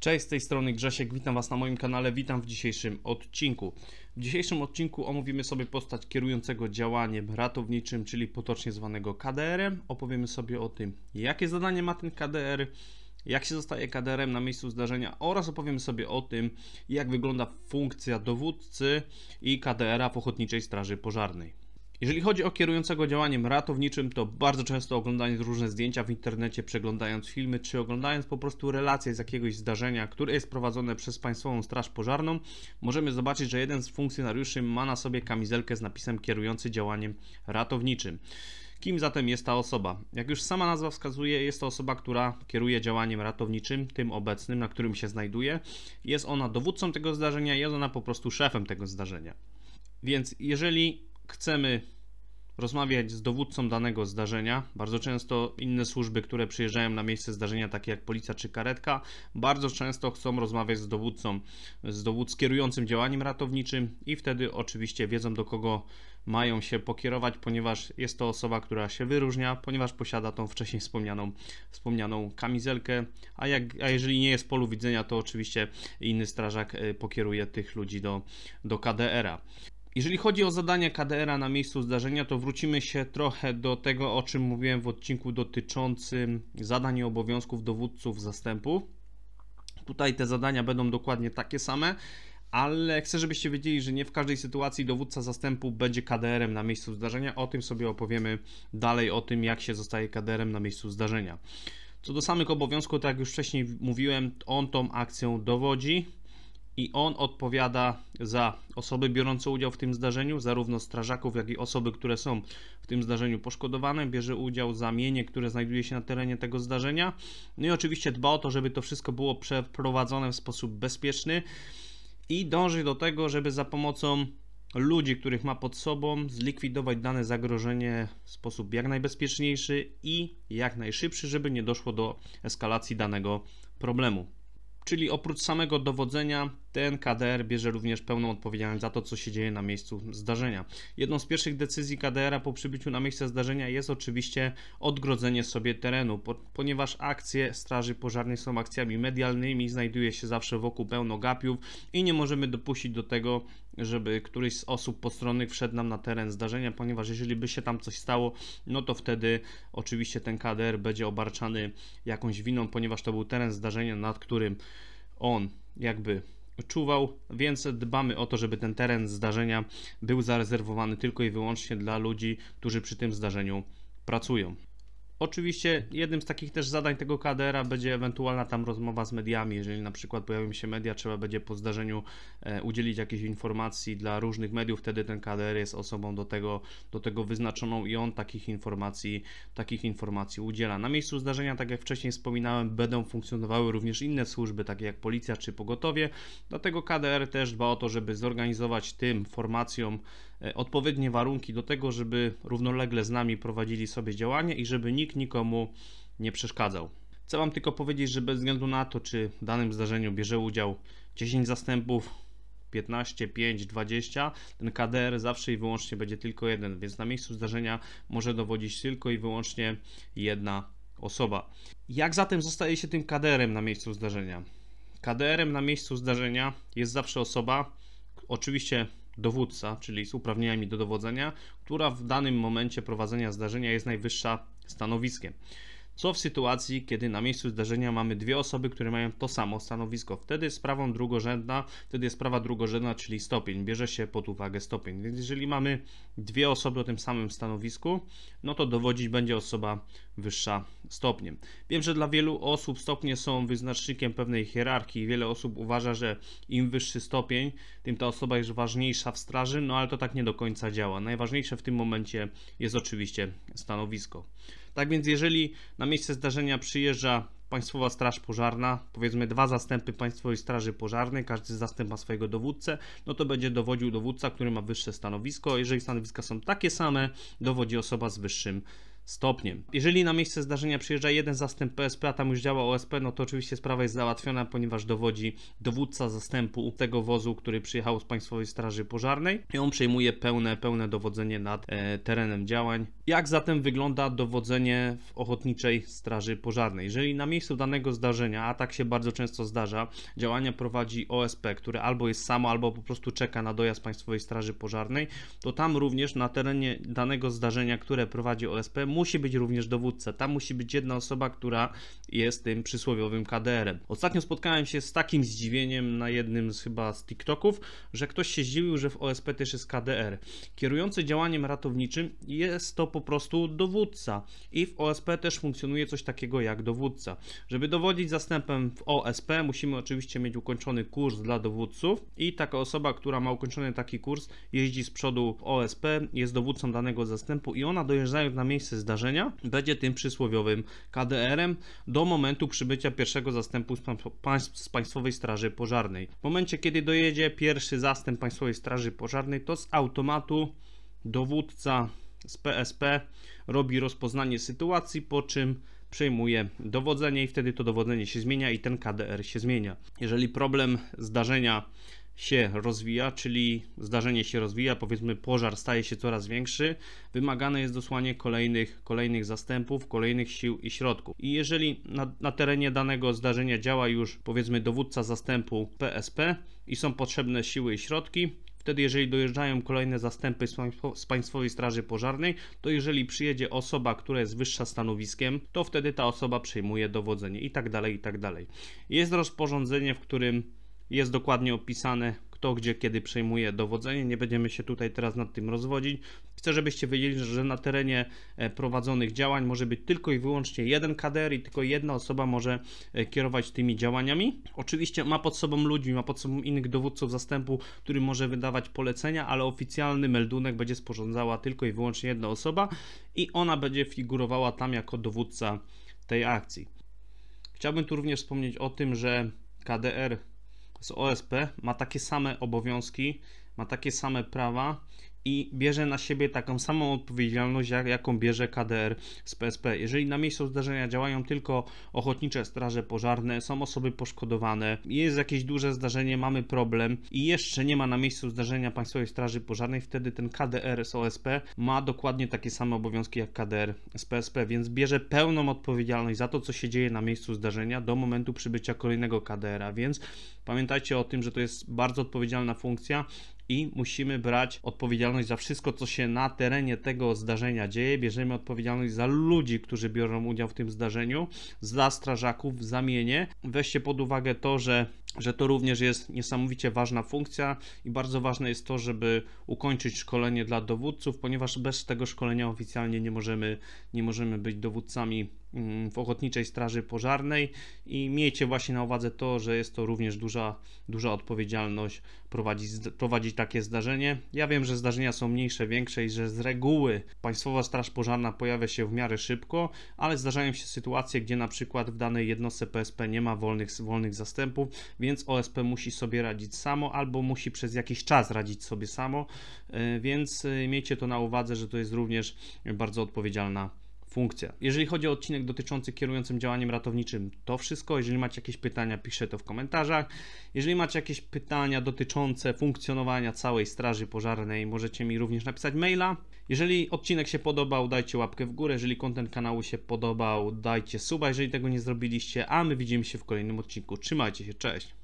Cześć, z tej strony Grzesiek, witam Was na moim kanale, witam w dzisiejszym odcinku. W dzisiejszym odcinku omówimy sobie postać kierującego działaniem ratowniczym, czyli potocznie zwanego KDR-em. Opowiemy sobie o tym, jakie zadanie ma ten KDR, jak się zostaje KDR-em na miejscu zdarzenia oraz opowiemy sobie o tym, jak wygląda funkcja dowódcy i KDR-a w Ochotniczej Straży Pożarnej. Jeżeli chodzi o kierującego działaniem ratowniczym, to bardzo często oglądając różne zdjęcia w internecie, przeglądając filmy, czy oglądając po prostu relacje z jakiegoś zdarzenia, które jest prowadzone przez Państwową Straż Pożarną, możemy zobaczyć, że jeden z funkcjonariuszy ma na sobie kamizelkę z napisem kierujący działaniem ratowniczym. Kim zatem jest ta osoba? Jak już sama nazwa wskazuje, jest to osoba, która kieruje działaniem ratowniczym, tym obecnym, na którym się znajduje. Jest ona dowódcą tego zdarzenia, jest ona po prostu szefem tego zdarzenia. Więc jeżeli chcemy rozmawiać z dowódcą danego zdarzenia. Bardzo często inne służby, które przyjeżdżają na miejsce zdarzenia, takie jak policja czy karetka, bardzo często chcą rozmawiać z dowódcą, z dowódcą kierującym działaniem ratowniczym i wtedy oczywiście wiedzą do kogo mają się pokierować, ponieważ jest to osoba, która się wyróżnia, ponieważ posiada tą wcześniej wspomnianą, wspomnianą kamizelkę, a, jak, a jeżeli nie jest w polu widzenia, to oczywiście inny strażak y, pokieruje tych ludzi do, do KDR-a. Jeżeli chodzi o zadania KDR-a na miejscu zdarzenia, to wrócimy się trochę do tego, o czym mówiłem w odcinku dotyczącym zadań i obowiązków dowódców zastępu. Tutaj te zadania będą dokładnie takie same, ale chcę, żebyście wiedzieli, że nie w każdej sytuacji dowódca zastępu będzie KDR-em na miejscu zdarzenia. O tym sobie opowiemy dalej, o tym jak się zostaje KDR-em na miejscu zdarzenia. Co do samych obowiązków, tak jak już wcześniej mówiłem, on tą akcją dowodzi, i on odpowiada za osoby biorące udział w tym zdarzeniu, zarówno strażaków, jak i osoby, które są w tym zdarzeniu poszkodowane, bierze udział za mienie, które znajduje się na terenie tego zdarzenia. No i oczywiście dba o to, żeby to wszystko było przeprowadzone w sposób bezpieczny i dąży do tego, żeby za pomocą ludzi, których ma pod sobą, zlikwidować dane zagrożenie w sposób jak najbezpieczniejszy i jak najszybszy, żeby nie doszło do eskalacji danego problemu czyli oprócz samego dowodzenia ten KDR bierze również pełną odpowiedzialność za to, co się dzieje na miejscu zdarzenia. Jedną z pierwszych decyzji KDR-a po przybyciu na miejsce zdarzenia jest oczywiście odgrodzenie sobie terenu, ponieważ akcje Straży Pożarnej są akcjami medialnymi, znajduje się zawsze wokół pełno gapiów i nie możemy dopuścić do tego, żeby któryś z osób postronnych wszedł nam na teren zdarzenia, ponieważ jeżeli by się tam coś stało, no to wtedy oczywiście ten KDR będzie obarczany jakąś winą, ponieważ to był teren zdarzenia, nad którym on jakby czuwał, więc dbamy o to, żeby ten teren zdarzenia był zarezerwowany tylko i wyłącznie dla ludzi, którzy przy tym zdarzeniu pracują. Oczywiście jednym z takich też zadań tego KDR-a będzie ewentualna tam rozmowa z mediami. Jeżeli na przykład pojawią się media, trzeba będzie po zdarzeniu e, udzielić jakiejś informacji dla różnych mediów, wtedy ten KDR jest osobą do tego, do tego wyznaczoną i on takich informacji, takich informacji udziela. Na miejscu zdarzenia, tak jak wcześniej wspominałem, będą funkcjonowały również inne służby, takie jak policja czy pogotowie. Dlatego KDR też dba o to, żeby zorganizować tym formacjom e, odpowiednie warunki do tego, żeby równolegle z nami prowadzili sobie działanie i żeby nikt nikt nikomu nie przeszkadzał. Chcę Wam tylko powiedzieć, że bez względu na to, czy w danym zdarzeniu bierze udział 10 zastępów, 15, 5, 20, ten KDR zawsze i wyłącznie będzie tylko jeden, więc na miejscu zdarzenia może dowodzić tylko i wyłącznie jedna osoba. Jak zatem zostaje się tym KDR-em na miejscu zdarzenia? KDR-em na miejscu zdarzenia jest zawsze osoba, oczywiście dowódca, czyli z uprawnieniami do dowodzenia, która w danym momencie prowadzenia zdarzenia jest najwyższa stanowiskiem. Co w sytuacji, kiedy na miejscu zdarzenia mamy dwie osoby, które mają to samo stanowisko? Wtedy jest sprawą drugorzędna, wtedy jest sprawa drugorzędna, czyli stopień. Bierze się pod uwagę stopień. Więc jeżeli mamy dwie osoby o tym samym stanowisku, no to dowodzić będzie osoba wyższa stopniem. Wiem, że dla wielu osób stopnie są wyznacznikiem pewnej hierarchii. Wiele osób uważa, że im wyższy stopień, tym ta osoba jest ważniejsza w straży, no ale to tak nie do końca działa. Najważniejsze w tym momencie jest oczywiście stanowisko. Tak więc jeżeli na miejsce zdarzenia przyjeżdża Państwowa Straż Pożarna, powiedzmy dwa zastępy Państwowej Straży Pożarnej, każdy zastęp ma swojego dowódcę, no to będzie dowodził dowódca, który ma wyższe stanowisko. Jeżeli stanowiska są takie same, dowodzi osoba z wyższym stanowiskiem stopniem. Jeżeli na miejsce zdarzenia przyjeżdża jeden zastęp PSP, a tam już działa OSP, no to oczywiście sprawa jest załatwiona, ponieważ dowodzi dowódca zastępu tego wozu, który przyjechał z Państwowej Straży Pożarnej i on przejmuje pełne, pełne dowodzenie nad e, terenem działań. Jak zatem wygląda dowodzenie w Ochotniczej Straży Pożarnej? Jeżeli na miejscu danego zdarzenia, a tak się bardzo często zdarza, działania prowadzi OSP, które albo jest samo, albo po prostu czeka na dojazd Państwowej Straży Pożarnej, to tam również na terenie danego zdarzenia, które prowadzi OSP, musi być również dowódca, tam musi być jedna osoba, która jest tym przysłowiowym KDR-em. Ostatnio spotkałem się z takim zdziwieniem na jednym z chyba z TikToków, że ktoś się zdziwił, że w OSP też jest KDR. Kierujący działaniem ratowniczym jest to po prostu dowódca i w OSP też funkcjonuje coś takiego jak dowódca. Żeby dowodzić zastępem w OSP musimy oczywiście mieć ukończony kurs dla dowódców i taka osoba, która ma ukończony taki kurs jeździ z przodu w OSP, jest dowódcą danego zastępu i ona dojeżdżając na miejsce z zdarzenia będzie tym przysłowiowym KDR-em do momentu przybycia pierwszego zastępu z Państwowej Straży Pożarnej. W momencie, kiedy dojedzie pierwszy zastęp Państwowej Straży Pożarnej, to z automatu dowódca z PSP robi rozpoznanie sytuacji, po czym przejmuje dowodzenie i wtedy to dowodzenie się zmienia i ten KDR się zmienia. Jeżeli problem zdarzenia się rozwija, czyli zdarzenie się rozwija, powiedzmy pożar staje się coraz większy, wymagane jest dosłanie kolejnych, kolejnych zastępów, kolejnych sił i środków. I jeżeli na, na terenie danego zdarzenia działa już powiedzmy dowódca zastępu PSP i są potrzebne siły i środki, Wtedy, jeżeli dojeżdżają kolejne zastępy z Państwowej Straży Pożarnej, to jeżeli przyjedzie osoba, która jest wyższa stanowiskiem, to wtedy ta osoba przyjmuje dowodzenie i tak dalej, i tak dalej. Jest rozporządzenie, w którym jest dokładnie opisane, kto gdzie kiedy przejmuje dowodzenie. Nie będziemy się tutaj teraz nad tym rozwodzić. Chcę, żebyście wiedzieli, że na terenie e, prowadzonych działań może być tylko i wyłącznie jeden kader i tylko jedna osoba może e, kierować tymi działaniami. Oczywiście ma pod sobą ludzi, ma pod sobą innych dowódców zastępu, który może wydawać polecenia, ale oficjalny meldunek będzie sporządzała tylko i wyłącznie jedna osoba i ona będzie figurowała tam jako dowódca tej akcji. Chciałbym tu również wspomnieć o tym, że KDR z OSP ma takie same obowiązki, ma takie same prawa i bierze na siebie taką samą odpowiedzialność, jak, jaką bierze KDR z PSP. Jeżeli na miejscu zdarzenia działają tylko ochotnicze straże pożarne, są osoby poszkodowane, jest jakieś duże zdarzenie, mamy problem i jeszcze nie ma na miejscu zdarzenia Państwowej Straży Pożarnej, wtedy ten KDR z OSP ma dokładnie takie same obowiązki jak KDR z PSP, więc bierze pełną odpowiedzialność za to, co się dzieje na miejscu zdarzenia do momentu przybycia kolejnego KDR-a, więc pamiętajcie o tym, że to jest bardzo odpowiedzialna funkcja, i musimy brać odpowiedzialność za wszystko, co się na terenie tego zdarzenia dzieje. Bierzemy odpowiedzialność za ludzi, którzy biorą udział w tym zdarzeniu, za strażaków w zamianie. Weźcie pod uwagę to, że że to również jest niesamowicie ważna funkcja i bardzo ważne jest to, żeby ukończyć szkolenie dla dowódców, ponieważ bez tego szkolenia oficjalnie nie możemy, nie możemy być dowódcami mm, w Ochotniczej Straży Pożarnej i miejcie właśnie na uwadze to, że jest to również duża, duża odpowiedzialność prowadzić, prowadzić takie zdarzenie. Ja wiem, że zdarzenia są mniejsze, większe i że z reguły Państwowa Straż Pożarna pojawia się w miarę szybko, ale zdarzają się sytuacje, gdzie na przykład w danej jednostce PSP nie ma wolnych, wolnych zastępów, więc OSP musi sobie radzić samo albo musi przez jakiś czas radzić sobie samo, e, więc e, miejcie to na uwadze, że to jest również bardzo odpowiedzialna funkcja. Jeżeli chodzi o odcinek dotyczący kierującym działaniem ratowniczym, to wszystko. Jeżeli macie jakieś pytania, piszcie to w komentarzach. Jeżeli macie jakieś pytania dotyczące funkcjonowania całej Straży Pożarnej, możecie mi również napisać maila. Jeżeli odcinek się podobał, dajcie łapkę w górę. Jeżeli kontent kanału się podobał, dajcie suba, jeżeli tego nie zrobiliście. A my widzimy się w kolejnym odcinku. Trzymajcie się, cześć!